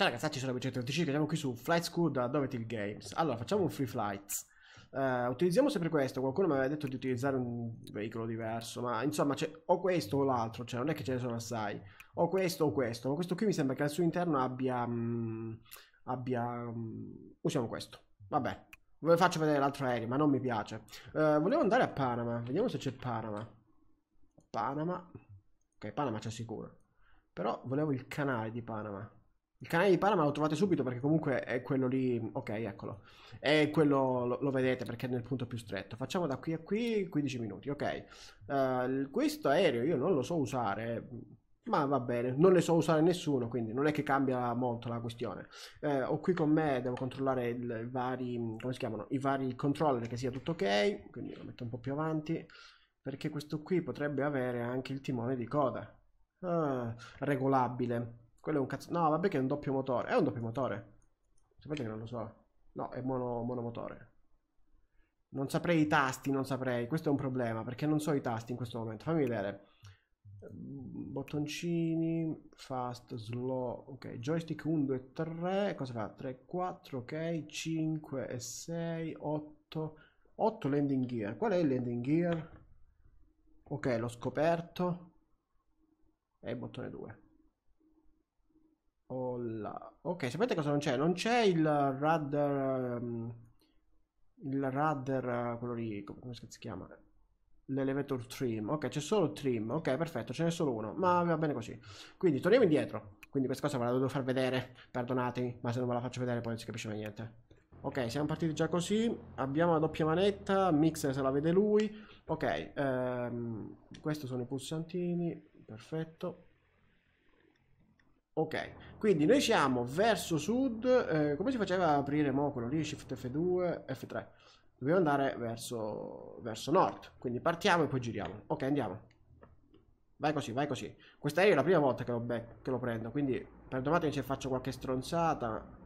Ciao ragazzi, ci sono 125, siamo qui su Flight School da Dovetil Games. Allora, facciamo un free flights. Uh, utilizziamo sempre questo, qualcuno mi aveva detto di utilizzare un veicolo diverso, ma insomma c'è o questo o l'altro, cioè non è che ce ne sono assai. O questo o questo, ma questo qui mi sembra che al suo interno abbia... Mh, mm, abbia mh, mm, usiamo questo, vabbè. Ve lo faccio vedere l'altro aereo, ma non mi piace. Uh, volevo andare a Panama, vediamo se c'è Panama. Panama... Ok, Panama c'è sicuro. Però volevo il canale di Panama. Il canale di Panama lo trovate subito perché comunque è quello lì, ok eccolo, è quello, lo, lo vedete perché è nel punto più stretto. Facciamo da qui a qui 15 minuti, ok. Uh, questo aereo io non lo so usare, ma va bene, non le so usare nessuno, quindi non è che cambia molto la questione. Eh, ho qui con me, devo controllare il, i vari, come si chiamano, i vari controller che sia tutto ok, quindi lo metto un po' più avanti, perché questo qui potrebbe avere anche il timone di coda, ah, regolabile. Quello è un cazzo... No, vabbè che è un doppio motore. È un doppio motore. Sapete che non lo so. No, è mono, monomotore. Non saprei i tasti, non saprei. Questo è un problema, perché non so i tasti in questo momento. Fammi vedere. Mm, bottoncini, fast, slow. Ok, joystick 1, 2, 3. Cosa fa? 3, 4, ok. 5 e 6, 8. 8 landing gear. Qual è il landing gear? Ok, l'ho scoperto. E il bottone 2. Olla. Ok, sapete cosa non c'è? Non c'è il radar... Um, ehm, il radar... Eh, quello lì... come si chiama? L'elevator trim. Ok, c'è solo il trim. Ok, perfetto, ce n'è solo uno. Ma va bene così. Quindi, torniamo indietro. Quindi questa cosa ve la devo far vedere. Perdonatemi, ma se non ve la faccio vedere poi non si capisce mai niente. Ok, siamo partiti già così. Abbiamo la doppia manetta. Mixer se la vede lui. Ok, ehm, questi sono i pulsantini. Perfetto. Ok, quindi noi siamo verso sud, eh, come si faceva ad aprire mo quello lì, Shift F2, F3? Dobbiamo andare verso, verso nord, quindi partiamo e poi giriamo. Ok, andiamo. Vai così, vai così. Quest'aereo è la prima volta che lo, che lo prendo, quindi perdonatemi se faccio qualche stronzata.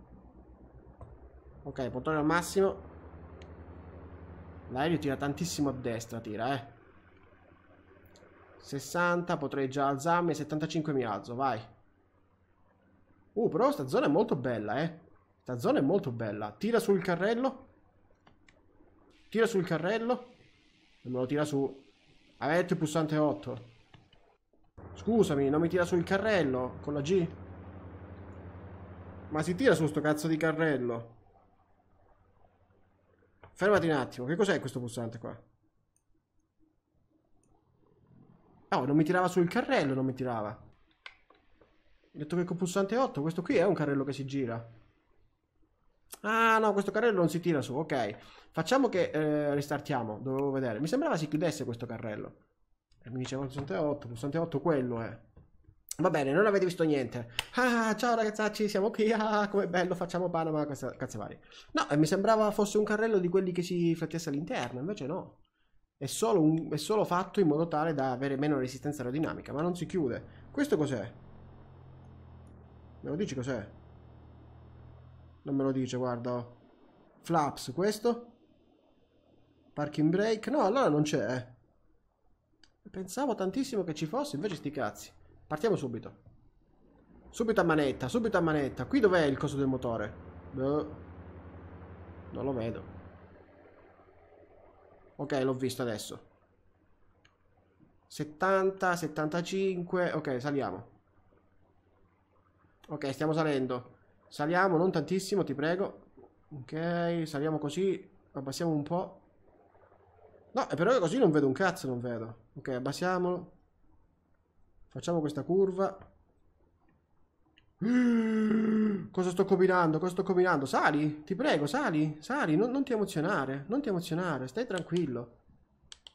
Ok, pontone al massimo. L'aereo tira tantissimo a destra, tira, eh. 60, potrei già alzarmi, 75 mi alzo, vai. Uh, però sta zona è molto bella, eh. Sta zona è molto bella. Tira sul carrello. Tira sul carrello. Non me lo tira su. Avete detto il pulsante 8. Scusami, non mi tira sul carrello con la G. Ma si tira su sto cazzo di carrello. Fermati un attimo, che cos'è questo pulsante qua? Oh, non mi tirava sul carrello, non mi tirava detto che con pulsante 8, questo qui è un carrello che si gira. Ah no, questo carrello non si tira su, ok. Facciamo che eh, ristartiamo, dovevo vedere. Mi sembrava si chiudesse questo carrello. E mi diceva pulsante 8, pulsante 8 quello è. Va bene, non avete visto niente. Ah, ciao ragazzacci, siamo qui. Ah, come bello, facciamo Panama, cazzo vari. No, mi sembrava fosse un carrello di quelli che si flettesse all'interno, invece no. È solo, un, è solo fatto in modo tale da avere meno resistenza aerodinamica, ma non si chiude. Questo cos'è? Me lo dici cos'è? Non me lo dice, guarda. Oh. Flaps, questo? Parking brake? No, allora non c'è. Eh. Pensavo tantissimo che ci fosse, invece sti cazzi. Partiamo subito. Subito a manetta, subito a manetta. Qui dov'è il coso del motore? Boh. Non lo vedo. Ok, l'ho visto adesso. 70, 75, ok, saliamo. Ok, stiamo salendo. Saliamo, non tantissimo, ti prego. Ok, saliamo così. Abbassiamo un po'. No, però così non vedo un cazzo, non vedo. Ok, abbassiamolo. Facciamo questa curva. Cosa sto combinando? Cosa sto combinando? Sali, ti prego, sali, sali, non, non ti emozionare, non ti emozionare, stai tranquillo.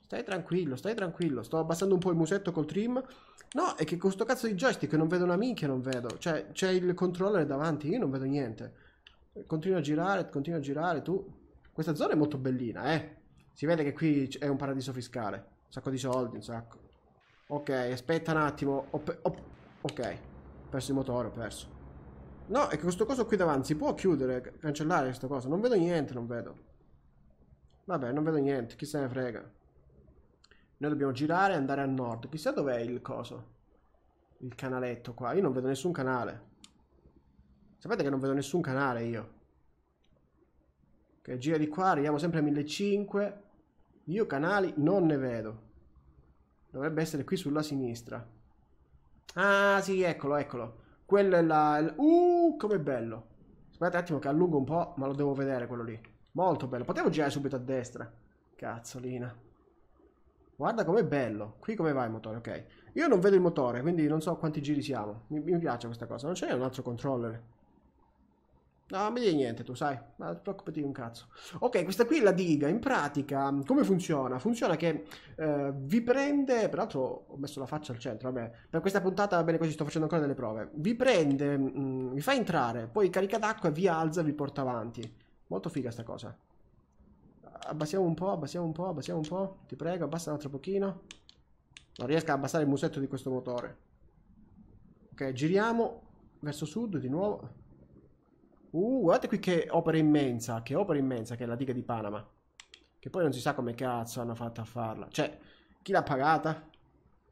Stai tranquillo, stai tranquillo. Sto abbassando un po' il musetto col trim No, è che con sto cazzo di joystick non vedo una minchia, non vedo. Cioè, c'è il controller davanti, io non vedo niente. Continua a girare, continua a girare, tu... Questa zona è molto bellina, eh. Si vede che qui è un paradiso fiscale. Un sacco di soldi, un sacco. Ok, aspetta un attimo. Ho ho ok, ho perso il motore, ho perso. No, è che questo coso qui davanti si può chiudere, cancellare questo coso. Non vedo niente, non vedo. Vabbè, non vedo niente, chi se ne frega. Noi dobbiamo girare e andare a nord. Chissà dov'è il coso. Il canaletto qua. Io non vedo nessun canale. Sapete che non vedo nessun canale io. Che gira di qua, arriviamo sempre a 1500. Io canali non ne vedo. Dovrebbe essere qui sulla sinistra. Ah, sì, eccolo, eccolo. Quello è la... Uh, com'è bello. Aspetta un attimo che allungo un po', ma lo devo vedere quello lì. Molto bello. Potevo girare subito a destra. Cazzolina. Guarda com'è bello. Qui come va il motore, ok. Io non vedo il motore, quindi non so quanti giri siamo. Mi, mi piace questa cosa. Non c'è un altro controller. No, mi dici niente, tu sai. Ma preoccupati di un cazzo. Ok, questa qui è la diga. In pratica, come funziona? Funziona che eh, vi prende... Peraltro ho messo la faccia al centro, vabbè. Per questa puntata, va bene così, sto facendo ancora delle prove. Vi prende, mh, mm, vi fa entrare, poi carica d'acqua, vi alza e vi porta avanti. Molto figa sta cosa. Abbassiamo un po', abbassiamo un po', abbassiamo un po'. Ti prego, abbassa un altro pochino. Non riesco a abbassare il musetto di questo motore. Ok, giriamo verso sud di nuovo. Uh, guardate qui che opera immensa, che opera immensa, che è la diga di Panama. Che poi non si sa come cazzo hanno fatto a farla. Cioè, chi l'ha pagata?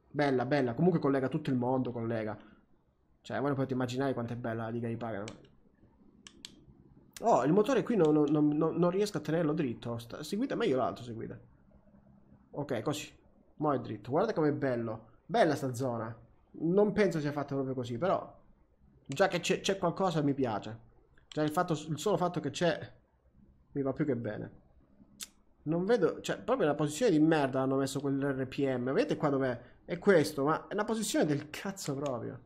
Bella, bella. Comunque collega tutto il mondo, collega. Cioè, voi non potete immaginare quanto è bella la diga di Panama. Oh, il motore qui non, non, non, non riesco a tenerlo dritto. Sta, seguite meglio l'altro, seguite. Ok, così. Mo' è dritto. Guarda com'è bello. Bella sta zona. Non penso sia fatta proprio così, però... Già che c'è qualcosa mi piace. Già il, fatto, il solo fatto che c'è mi va più che bene. Non vedo... Cioè, proprio la posizione di merda hanno messo quell'RPM. Vedete qua dov'è? È questo, ma è una posizione del cazzo proprio.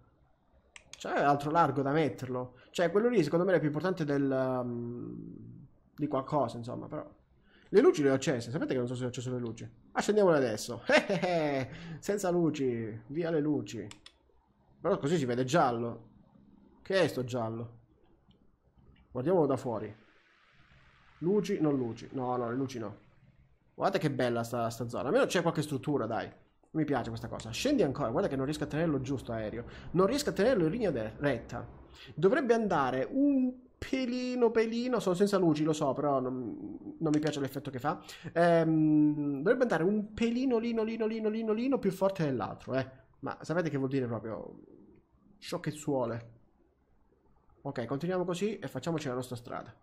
Cioè, è altro largo da metterlo. Cioè, quello lì secondo me è più importante del, um, di qualcosa, insomma, però. Le luci le ho accese, sapete che non so se ho acceso le luci. Accendiamole adesso. Senza luci, via le luci. Però così si vede giallo. Che è sto giallo? Guardiamolo da fuori. Luci, non luci. No, no, le luci no. Guardate che bella sta, sta zona. Almeno c'è qualche struttura, dai. Mi piace questa cosa. Scendi ancora, guarda che non riesco a tenerlo giusto aereo. Non riesco a tenerlo in linea retta. Dovrebbe andare un pelino pelino, sono senza luci, lo so, però non, non mi piace l'effetto che fa. Ehm, dovrebbe andare un pelino lino lino lino lino lino più forte dell'altro, eh. Ma sapete che vuol dire proprio sciocchezzuole. Ok, continuiamo così e facciamoci la nostra strada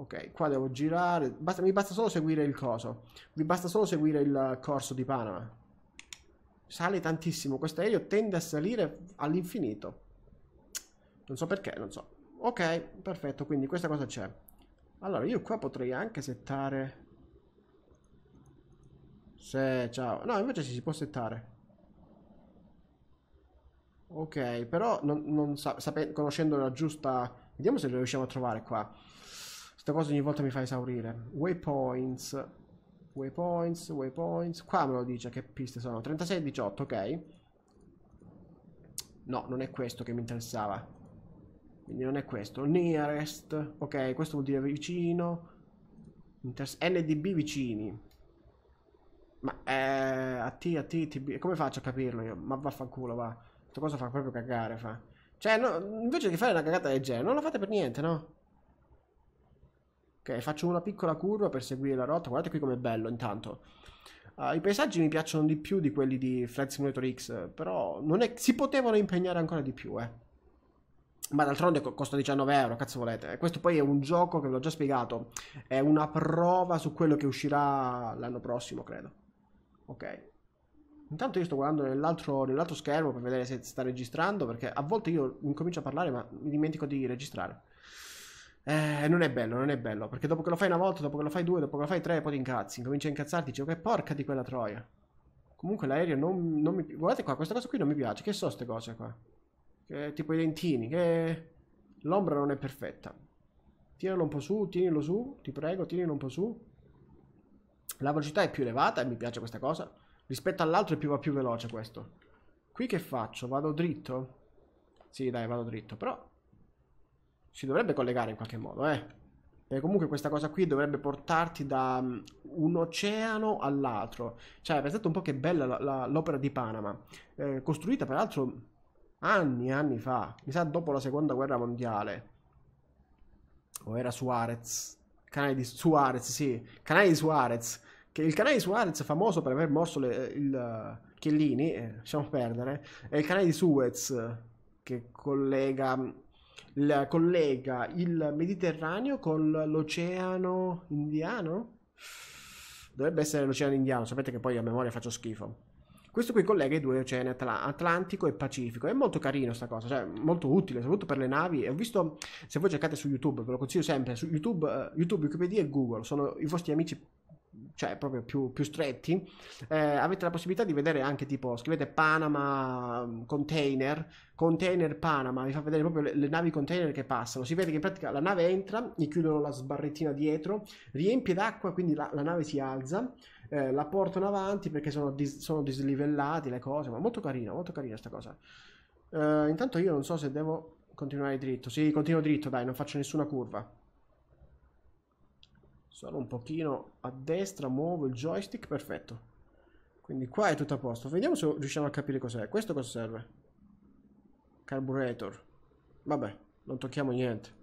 ok, qua devo girare, basta, mi basta solo seguire il coso, mi basta solo seguire il corso di Panama. Sale tantissimo, questo aereo tende a salire all'infinito. Non so perché, non so. Ok, perfetto, quindi questa cosa c'è. Allora, io qua potrei anche settare... Se, ciao. No, invece sì, si può settare. Ok, però non, non sa, conoscendo la giusta... Vediamo se lo riusciamo a trovare qua. Questa cosa ogni volta mi fa esaurire. Waypoints. Waypoints, waypoints. Qua me lo dice che piste sono. 36 18, ok. No, non è questo che mi interessava. Quindi non è questo. Nearest. Ok, questo vuol dire vicino. Inters NDB vicini. Ma eh, AT, T, TB. Come faccio a capirlo io? Ma vaffanculo, va. Questa cosa fa proprio cagare, fa. Cioè, no, invece di fare una cagata del genere, non la fate per niente, no? faccio una piccola curva per seguire la rotta. Guardate qui com'è bello intanto. Uh, I paesaggi mi piacciono di più di quelli di Flight Simulator X, però è... si potevano impegnare ancora di più, eh. Ma d'altronde costa 19 euro, cazzo volete. Questo poi è un gioco che ve l'ho già spiegato. È una prova su quello che uscirà l'anno prossimo, credo. Ok. Intanto io sto guardando nell'altro, nell schermo per vedere se sta registrando, perché a volte io incomincio a parlare ma mi dimentico di registrare. Eh, non è bello, non è bello, perché dopo che lo fai una volta, dopo che lo fai due, dopo che lo fai tre, poi ti incazzi, incominci a incazzarti, dici, che porca di quella troia. Comunque l'aereo non, non mi... Guardate qua, questa cosa qui non mi piace, che so queste cose qua? Che, tipo i dentini, che... L'ombra non è perfetta. Tienilo un po' su, tienilo su, ti prego, tienilo un po' su. La velocità è più elevata e mi piace questa cosa. Rispetto all'altro è più, va più veloce questo. Qui che faccio? Vado dritto? Sì, dai, vado dritto, però si dovrebbe collegare in qualche modo, eh. Perché comunque questa cosa qui dovrebbe portarti da mm, un oceano all'altro. Cioè, pensate un po' che bella la, la, l'opera di Panama, eh, costruita peraltro anni e anni fa, mi sa dopo la seconda guerra mondiale. O era Suarez? Canale di Suarez, sì, canale di Suarez. Che il canale di Suarez è famoso per aver morso le, eh, il eh, Chiellini, eh, lasciamo perdere, è il canale di Suez che collega mm, il, collega il Mediterraneo con l'Oceano Indiano. Dovrebbe essere l'Oceano Indiano, sapete che poi a memoria faccio schifo. Questo qui collega i due oceani, Atla- Atlantico e Pacifico. È molto carino sta cosa, cioè molto utile, soprattutto per le navi. E ho visto, se voi cercate su YouTube, ve lo consiglio sempre, su YouTube, uh, YouTube Wikipedia e Google, sono i vostri amici cioè proprio più, più stretti, eh, avete la possibilità di vedere anche tipo, scrivete Panama mm, container, container Panama, vi fa vedere proprio le, le, navi container che passano, si vede che in pratica la nave entra, gli chiudono la sbarrettina dietro, riempie d'acqua, quindi la, la nave si alza, eh, la portano avanti perché sono, dis, sono dislivellati le cose, ma molto carina, molto carina sta cosa. Eh, intanto io non so se devo continuare dritto, sì, continuo dritto, dai, non faccio nessuna curva solo un pochino a destra, muovo il joystick, perfetto. Quindi qua è tutto a posto. Vediamo se riusciamo a capire cos'è. Questo cosa serve? Carburator. Vabbè, non tocchiamo niente.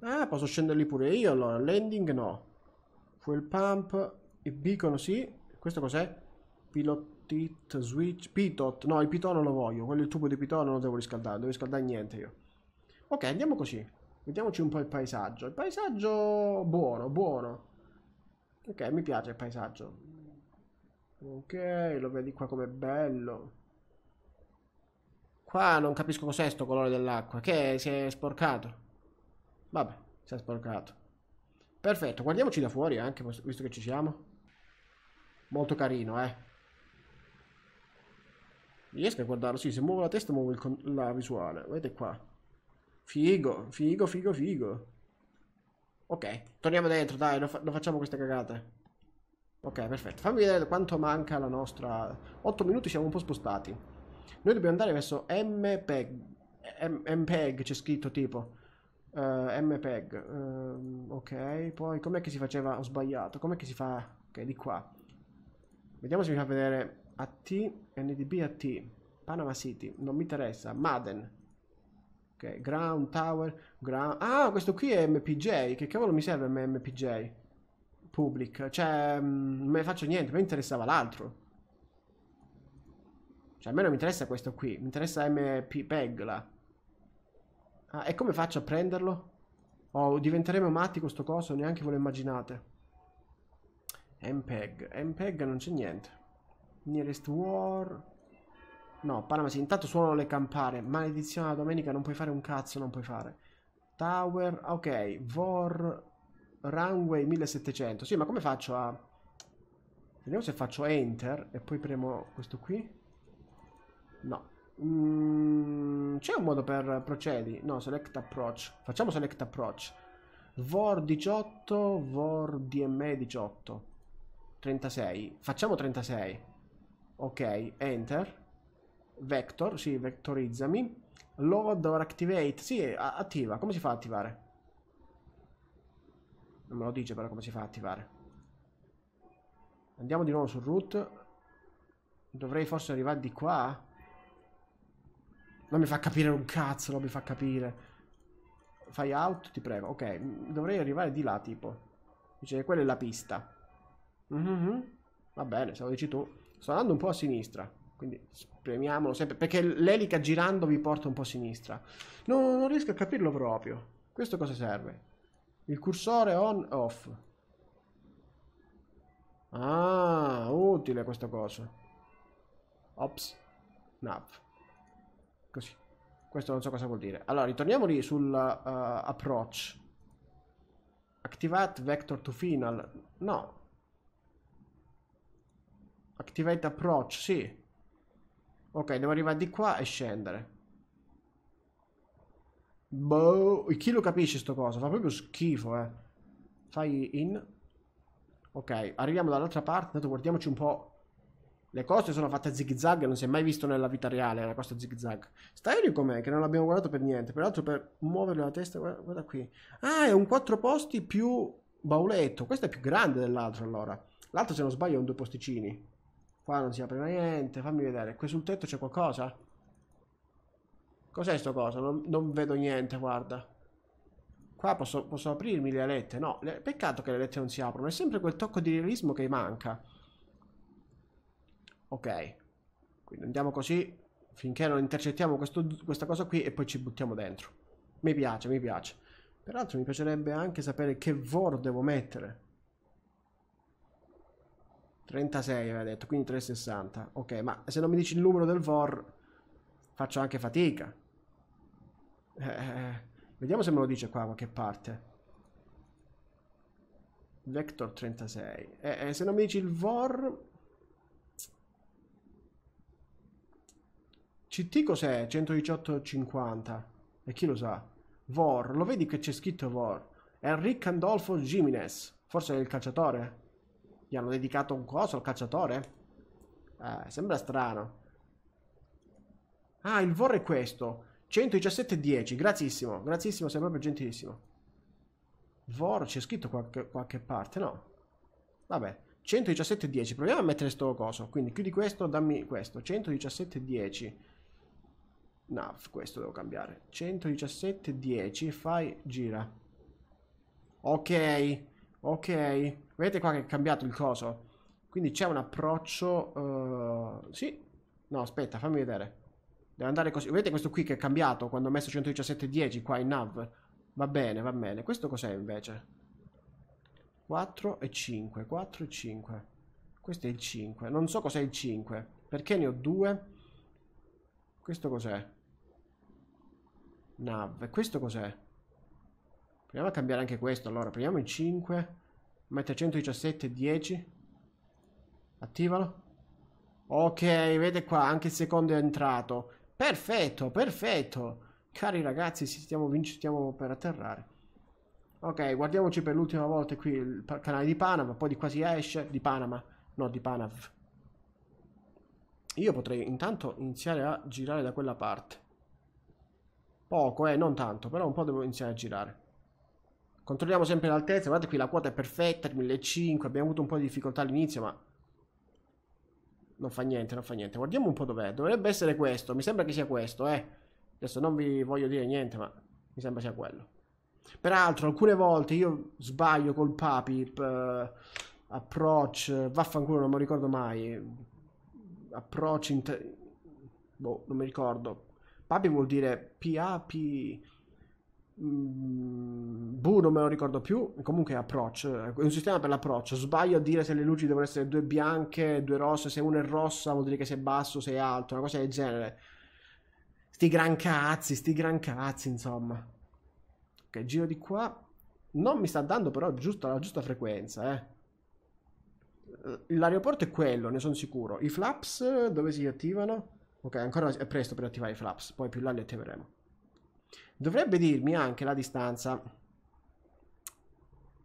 Ah, posso scenderli pure io allora. Landing no. Fuel pump, il beacon sì. Questo cos'è? Pilotit, switch, pitot. No, il pitot non lo voglio. Quello è il tubo di pitot, non lo devo riscaldare. Non devo riscaldare niente io. Ok, andiamo così. Vediamoci un po' il paesaggio. Il paesaggio buono, buono. Ok, mi piace il paesaggio. Ok, lo vedi qua com'è bello. Qua non capisco cos'è sto colore dell'acqua. Che si è sporcato. Vabbè, si è sporcato. Perfetto, guardiamoci da fuori anche, visto che ci siamo. Molto carino, eh. Riesco a guardarlo? Sì, se muovo la testa muovo la visuale. Vedete qua. Figo, figo, figo, figo. Ok, torniamo dentro, dai, non, fa non facciamo queste cagate. Ok, perfetto. Fammi vedere quanto manca la nostra... 8 minuti siamo un po' spostati. Noi dobbiamo andare verso MPEG. MPEG c'è scritto tipo. Uh, eh, MPEG. Uh, ehm, ok, poi com'è che si faceva? Ho sbagliato. Com'è che si fa? Ok, di qua. Vediamo se mi fa vedere AT, NDB AT. Panama City, non mi interessa. Madden. Ok, ground, tower, ground... Ah, questo qui è MPJ. Che cavolo mi serve MPJ? Public. Cioè, mm, non me ne faccio niente, mi interessava l'altro. Cioè, a me non mi interessa questo qui. Mi interessa MPPEG là. Ah, e come faccio a prenderlo? Oh, diventeremo matti con sto coso, neanche ve lo immaginate. MPEG. MPEG non c'è niente. Nearest War... No, sì, intanto suonano le campane. Maledizione la domenica, non puoi fare un cazzo, non puoi fare. Tower, ok, Vor Runway 1700. Sì, ma come faccio a... Vediamo se faccio Enter e poi premo questo qui. No. Mm, C'è un modo per procedi? No, Select Approach. Facciamo Select Approach. Vor 18, Vor DME 18. 36. Facciamo 36. Ok, Enter. Vector, sì, vectorizzami. Load or activate, sì, attiva. Come si fa ad attivare? Non me lo dice però come si fa ad attivare. Andiamo di nuovo su root. Dovrei forse arrivare di qua. Non mi fa capire un cazzo, non mi fa capire. Fai out, ti prego. Ok, dovrei arrivare di là, tipo. Dice quella è la pista. Mm -hmm. Va bene, se lo dici tu. Sto andando un po' a sinistra quindi premiamolo sempre, perché l'elica girando vi porta un po' a sinistra. No, non riesco a capirlo proprio. Questo cosa serve? Il cursore on off. Ah, utile questa cosa. Ops. Nav. Così. Questo non so cosa vuol dire. Allora, ritorniamo lì sul uh, eh, approach. Activate vector to final. No. Activate approach, sì. Ok, devo arrivare di qua e scendere. Boh, chi lo capisce sto coso? Fa proprio schifo, eh. Fai in. Ok, arriviamo dall'altra parte, intanto guardiamoci un po'. Le coste sono fatte zig zag, non si è mai visto nella vita reale la costa zig zag. Stario com'è? Che non l'abbiamo guardato per niente. Peraltro per muoverle la testa, guarda, guarda qui. Ah, è un 4 posti più bauletto. Questo è più grande dell'altro allora. L'altro se non sbaglio è un 2 posticini. Qua non si apre niente, fammi vedere. Qui sul tetto c'è qualcosa? Cos'è sto cosa? Non, non, vedo niente, guarda. Qua posso, posso aprirmi le alette? No, le, peccato che le alette non si aprono. È sempre quel tocco di realismo che manca. Ok. Quindi andiamo così finché non intercettiamo questo, questa cosa qui e poi ci buttiamo dentro. Mi piace, mi piace. Peraltro mi piacerebbe anche sapere che vor devo mettere. 36 aveva detto, quindi 360. Ok, ma se non mi dici il numero del VOR faccio anche fatica. Eh, eh, eh. vediamo se me lo dice qua da qualche parte. Vector 36. Eh, eh, se non mi dici il VOR... CT cos'è? 118,50. E chi lo sa? VOR. Lo vedi che c'è scritto VOR? Enrique Andolfo Jimenez. Forse è il calciatore? Gli hanno dedicato un coso al cacciatore? Eh, sembra strano. Ah, il vor è questo. 117,10. Grazissimo, grazissimo, sei proprio gentilissimo. Vor, c'è scritto qualche, qualche parte, no? Vabbè, 117,10. Proviamo a mettere sto coso. Quindi chiudi questo, dammi questo. 117,10. No, questo devo cambiare. 117,10. Fai, gira. Ok. Ok, vedete qua che è cambiato il coso. Quindi c'è un approccio... Uh, sì, no aspetta, fammi vedere. Deve andare così. Vedete questo qui che è cambiato quando ho messo 117.10 qua in nav? Va bene, va bene. Questo cos'è invece? 4 e 5, 4 e 5. Questo è il 5. Non so cos'è il 5. Perché ne ho due? Questo cos'è? Nav. Questo cos'è? Proviamo a cambiare anche questo, allora. prendiamo il 5. Mette 117, 10. Attivalo. Ok, vede qua, anche il secondo è entrato. Perfetto, perfetto. Cari ragazzi, stiamo, stiamo per atterrare. Ok, guardiamoci per l'ultima volta qui il canale di Panama, poi di qua si esce, di Panama, no, di Panav. Io potrei intanto iniziare a girare da quella parte. Poco, eh, non tanto, però un po' devo iniziare a girare. Controlliamo sempre l'altezza, guardate qui la quota è perfetta, 1500, abbiamo avuto un po' di difficoltà all'inizio ma non fa niente, non fa niente. Guardiamo un po' dov'è, dovrebbe essere questo, mi sembra che sia questo, eh. Adesso non vi voglio dire niente ma mi sembra sia quello. Peraltro alcune volte io sbaglio col papi, eh, approach, vaffanculo non mi ricordo mai, approach, boh non mi ricordo, papi vuol dire PAP Mm, buh, non me lo ricordo più. Comunque è approach, eh, è un sistema per l'approccio. Sbaglio a dire se le luci devono essere due bianche, due rosse. Se una è rossa vuol dire che sei basso, sei alto, una cosa del genere. Sti gran cazzi, sti gran cazzi, insomma. Ok, giro di qua. Non mi sta dando però giusta, la giusta frequenza, eh. L'aeroporto è quello, ne sono sicuro. I flaps dove si attivano? Ok, ancora è presto per attivare i flaps, poi più là li attiveremo. Dovrebbe dirmi anche la distanza.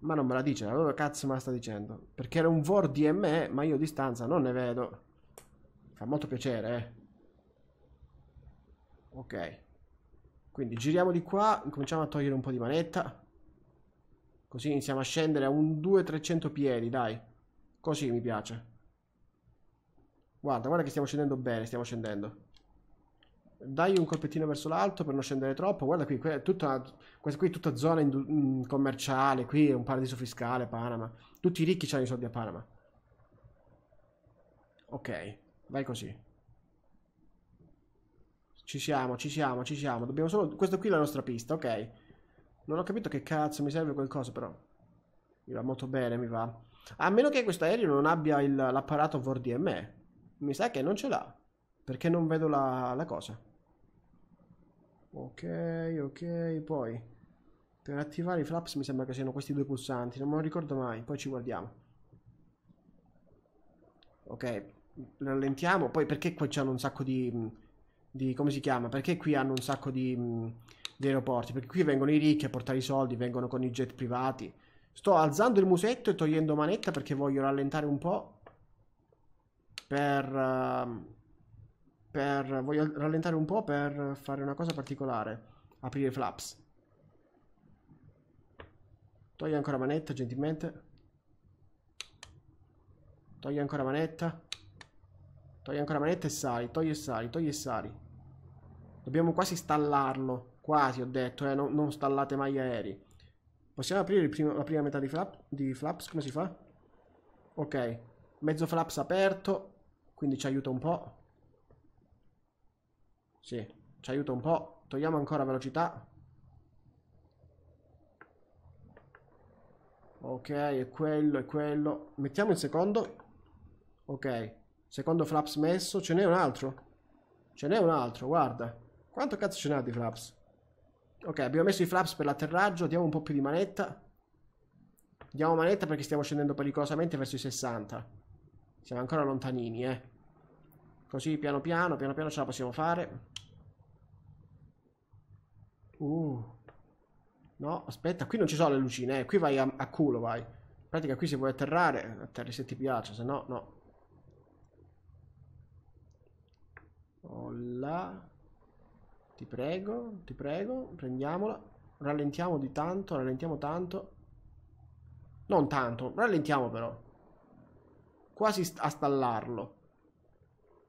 Ma non me la dice, allora cazzo me la sta dicendo. Perché era un VOR DME, ma io distanza non ne vedo. Fa molto piacere, eh. Ok. Quindi giriamo di qua, cominciamo a togliere un po' di manetta. Così iniziamo a scendere a un 2-300 piedi, dai. Così mi piace. Guarda, guarda che stiamo scendendo bene, stiamo scendendo dai un colpettino verso l'alto per non scendere troppo. Guarda qui, qui è tutta, questa qui è tutta zona indu- mm, commerciale, qui è un paradiso fiscale, Panama. Tutti i ricchi hanno i soldi a Panama. Ok, vai così. Ci siamo, ci siamo, ci siamo. Dobbiamo solo... Questa qui è la nostra pista, ok. Non ho capito che cazzo mi serve qualcosa, però. Mi va molto bene, mi va. A meno che questo aereo non abbia l'apparato VOR DME. Mi sa che non ce l'ha. Perché non vedo la, la cosa ok ok poi per attivare i flaps mi sembra che siano questi due pulsanti non me lo ricordo mai poi ci guardiamo ok rallentiamo poi perché qua c'hanno un sacco di, di, come si chiama perché qui hanno un sacco di, di aeroporti perché qui vengono i ricchi a portare i soldi vengono con i jet privati sto alzando il musetto e togliendo manetta perché voglio rallentare un po' per uh, per, voglio rallentare un po' per fare una cosa particolare, aprire flaps. Togli ancora manetta, gentilmente. Togli ancora manetta. Togli ancora manetta e sali, togli e sali, togli e sali. Dobbiamo quasi stallarlo, quasi ho detto, eh, non, non stallate mai gli aerei. Possiamo aprire primo, la prima metà di, flap, di flaps, come si fa? Ok, mezzo flaps aperto, quindi ci aiuta un po'. Sì, ci aiuta un po'. Togliamo ancora velocità. Ok, è quello, è quello. Mettiamo il secondo. Ok, secondo flaps messo. Ce n'è un altro? Ce n'è un altro, guarda. Quanto cazzo ce n'ha di flaps? Ok, abbiamo messo i flaps per l'atterraggio. Diamo un po' più di manetta. Diamo manetta perché stiamo scendendo pericolosamente verso i 60. Siamo ancora lontanini, eh. Così piano piano, piano piano ce la possiamo fare. Uh. No, aspetta, qui non ci sono le lucine, eh. qui vai a, a, culo, vai. In pratica qui si può atterrare, atterri se ti piace, se no, no. Olla. Ti prego, ti prego, prendiamola. Rallentiamo di tanto, rallentiamo tanto. Non tanto, rallentiamo però. Quasi a stallarlo.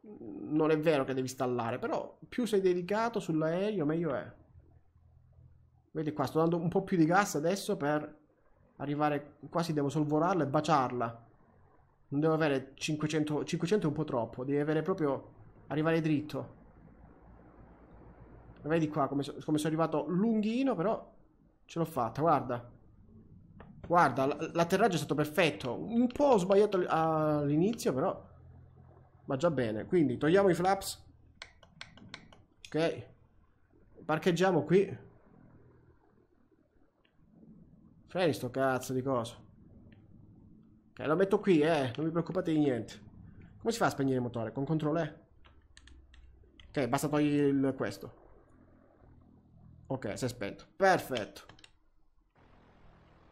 Non è vero che devi stallare, però più sei dedicato sull'aereo meglio è. Vedi qua, sto dando un po' più di gas adesso per arrivare... Quasi devo solvorarla e baciarla. Non devo avere 500... 500 è un po' troppo. Devi avere proprio... Arrivare dritto. Vedi qua come, so, come sono arrivato lunghino, però ce l'ho fatta, guarda. Guarda, l'atterraggio è stato perfetto. Un po' sbagliato all'inizio, però Ma già bene. Quindi togliamo i flaps. Ok. Parcheggiamo qui. Prendi sto cazzo di coso. Ok, lo metto qui, eh. Non vi preoccupate di niente. Come si fa a spegnere il motore? Con CTRL E? Ok, basta togliere il, questo. Ok, si è spento. Perfetto.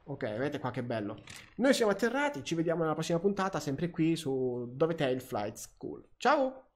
Ok, vedete qua che bello. Noi siamo atterrati, ci vediamo nella prossima puntata, sempre qui su Dove Dovetail Flight School. Ciao!